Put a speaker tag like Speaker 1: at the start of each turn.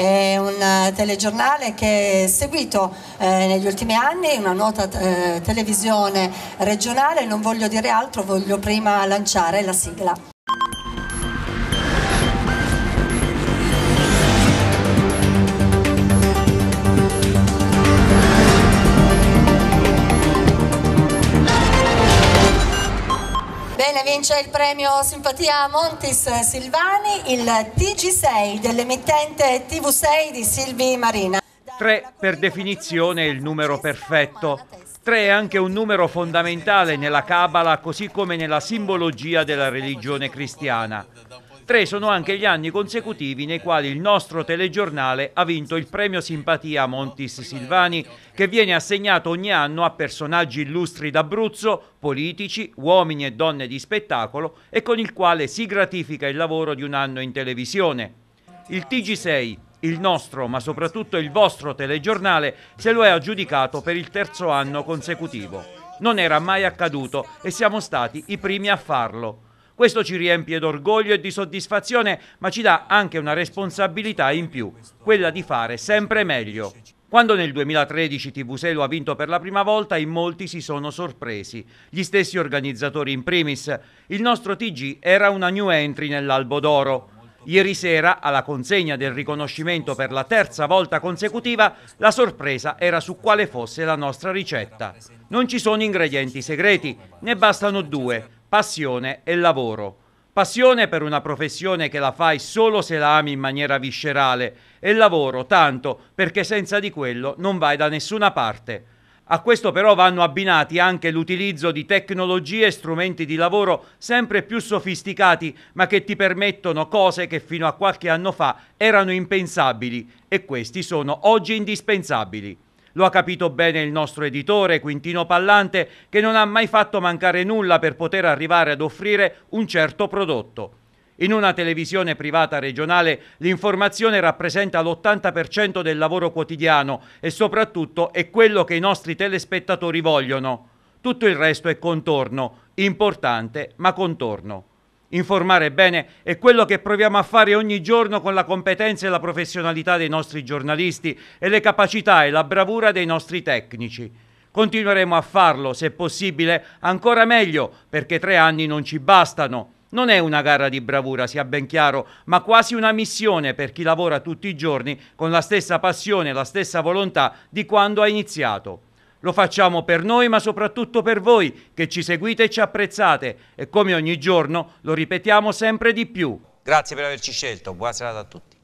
Speaker 1: è un eh, telegiornale che è seguito eh, negli ultimi anni, una nota eh, televisione regionale, non voglio dire altro, voglio prima lanciare la sigla. Bene, vince il premio Simpatia Montis Silvani, il TG6 dell'emittente TV6 di Silvi Marina.
Speaker 2: 3 per definizione è il numero perfetto. 3 è anche un numero fondamentale nella Cabala così come nella simbologia della religione cristiana. Tre sono anche gli anni consecutivi nei quali il nostro telegiornale ha vinto il premio simpatia Montis Silvani, che viene assegnato ogni anno a personaggi illustri d'Abruzzo, politici, uomini e donne di spettacolo e con il quale si gratifica il lavoro di un anno in televisione. Il TG6, il nostro, ma soprattutto il vostro telegiornale, se lo è aggiudicato per il terzo anno consecutivo. Non era mai accaduto e siamo stati i primi a farlo. Questo ci riempie d'orgoglio e di soddisfazione, ma ci dà anche una responsabilità in più, quella di fare sempre meglio. Quando nel 2013 tv Selo ha vinto per la prima volta, in molti si sono sorpresi, gli stessi organizzatori in primis. Il nostro TG era una new entry nell'albo d'oro. Ieri sera, alla consegna del riconoscimento per la terza volta consecutiva, la sorpresa era su quale fosse la nostra ricetta. Non ci sono ingredienti segreti, ne bastano due, passione e lavoro. Passione per una professione che la fai solo se la ami in maniera viscerale e lavoro tanto perché senza di quello non vai da nessuna parte. A questo però vanno abbinati anche l'utilizzo di tecnologie e strumenti di lavoro sempre più sofisticati, ma che ti permettono cose che fino a qualche anno fa erano impensabili e questi sono oggi indispensabili. Lo ha capito bene il nostro editore Quintino Pallante che non ha mai fatto mancare nulla per poter arrivare ad offrire un certo prodotto. In una televisione privata regionale l'informazione rappresenta l'80% del lavoro quotidiano e soprattutto è quello che i nostri telespettatori vogliono. Tutto il resto è contorno, importante ma contorno informare bene è quello che proviamo a fare ogni giorno con la competenza e la professionalità dei nostri giornalisti e le capacità e la bravura dei nostri tecnici. Continueremo a farlo, se possibile, ancora meglio, perché tre anni non ci bastano. Non è una gara di bravura, sia ben chiaro, ma quasi una missione per chi lavora tutti i giorni con la stessa passione e la stessa volontà di quando ha iniziato. Lo facciamo per noi, ma soprattutto per voi che ci seguite e ci apprezzate e come ogni giorno lo ripetiamo sempre di più. Grazie per averci scelto, buona serata a tutti.